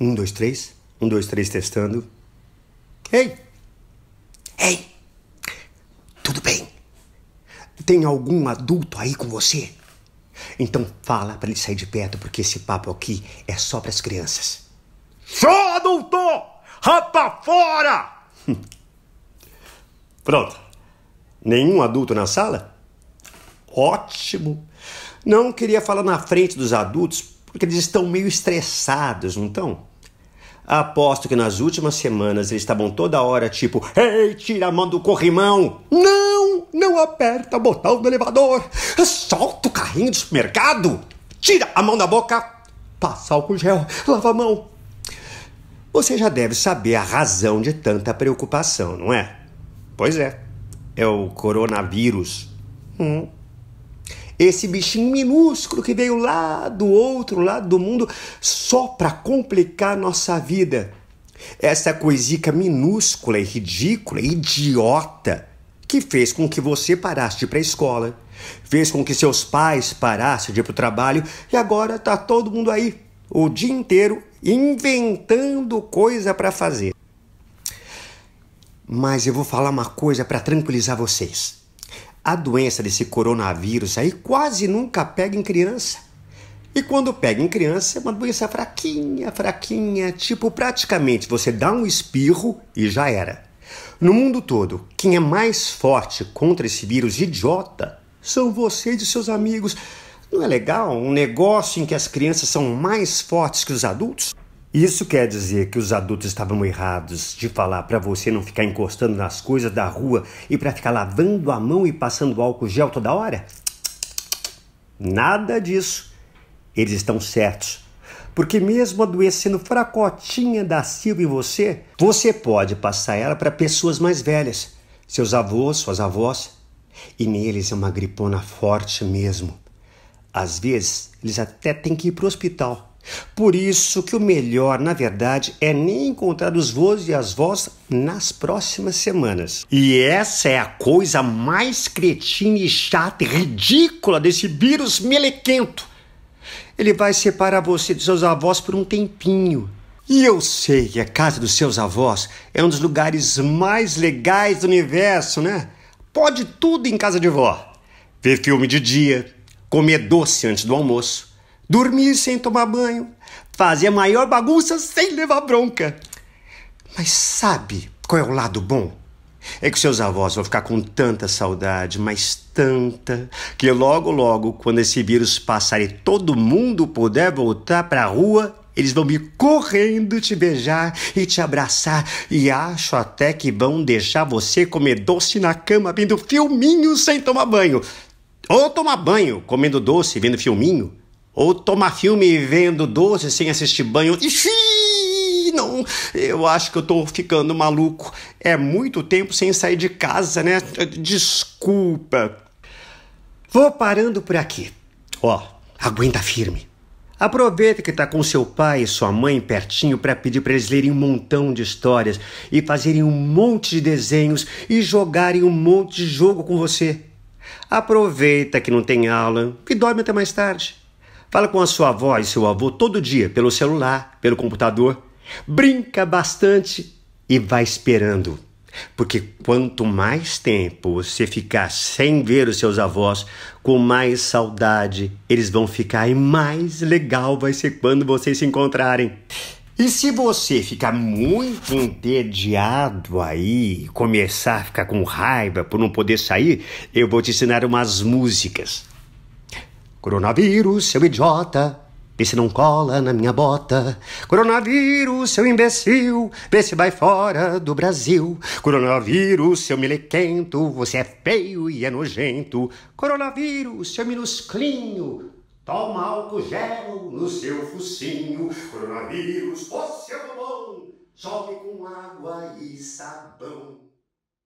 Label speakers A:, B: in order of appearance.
A: Um, dois, três. Um, dois, três, testando. Ei! Ei! Tudo bem? Tem algum adulto aí com você? Então fala para ele sair de perto, porque esse papo aqui é só para as crianças. Só adulto! Rapa fora! Hum. Pronto. Nenhum adulto na sala? Ótimo! Não queria falar na frente dos adultos, porque eles estão meio estressados, não estão? Aposto que nas últimas semanas eles estavam toda hora tipo: Ei, tira a mão do corrimão! Não! Não aperta o botão do elevador! Solta o carrinho do supermercado! Tira a mão da boca! Passa álcool gel! Lava a mão! Você já deve saber a razão de tanta preocupação, não é? Pois é, é o coronavírus. Hum. Esse bichinho minúsculo que veio lá do outro lado do mundo só para complicar nossa vida. Essa coisica minúscula e ridícula, idiota, que fez com que você parasse de ir para a escola, fez com que seus pais parassem de ir para o trabalho e agora tá todo mundo aí o dia inteiro inventando coisa para fazer. Mas eu vou falar uma coisa para tranquilizar vocês. A doença desse coronavírus aí quase nunca pega em criança. E quando pega em criança, é uma doença fraquinha, fraquinha, tipo praticamente você dá um espirro e já era. No mundo todo, quem é mais forte contra esse vírus idiota são vocês e seus amigos. Não é legal um negócio em que as crianças são mais fortes que os adultos? Isso quer dizer que os adultos estavam errados de falar para você não ficar encostando nas coisas da rua e para ficar lavando a mão e passando álcool gel toda hora? Nada disso. Eles estão certos. Porque mesmo adoecendo fracotinha da Silva em você, você pode passar ela para pessoas mais velhas, seus avós, suas avós. E neles é uma gripona forte mesmo. Às vezes, eles até têm que ir para o hospital por isso que o melhor, na verdade, é nem encontrar os vós e as vós nas próximas semanas. E essa é a coisa mais cretina e chata e ridícula desse vírus melequento. Ele vai separar você dos seus avós por um tempinho. E eu sei que a casa dos seus avós é um dos lugares mais legais do universo, né? Pode tudo em casa de vó. Ver filme de dia, comer doce antes do almoço, dormir sem tomar banho, fazer a maior bagunça sem levar bronca. Mas sabe qual é o lado bom? É que seus avós vão ficar com tanta saudade, mas tanta, que logo, logo, quando esse vírus passar e todo mundo puder voltar para a rua, eles vão me correndo te beijar e te abraçar, e acho até que vão deixar você comer doce na cama, vendo filminho sem tomar banho. Ou tomar banho comendo doce, vendo filminho. Ou tomar filme vendo doce sem assistir banho. Ixi! não, eu acho que eu tô ficando maluco. É muito tempo sem sair de casa, né? Desculpa. Vou parando por aqui. Ó, aguenta firme. Aproveita que tá com seu pai e sua mãe pertinho para pedir para eles lerem um montão de histórias e fazerem um monte de desenhos e jogarem um monte de jogo com você. Aproveita que não tem aula e dorme até mais tarde. Fala com a sua avó e seu avô todo dia, pelo celular, pelo computador. Brinca bastante e vai esperando. Porque quanto mais tempo você ficar sem ver os seus avós, com mais saudade eles vão ficar e mais legal vai ser quando vocês se encontrarem. E se você ficar muito entediado aí, começar a ficar com raiva por não poder sair, eu vou te ensinar umas músicas Coronavírus, seu idiota, vê se não cola na minha bota. Coronavírus, seu imbecil, vê se vai fora do Brasil. Coronavírus, seu melequento, você é feio e é nojento. Coronavírus, seu minusclinho, toma álcool gel no seu focinho. Coronavírus, você é bom, jogue com água e sabão.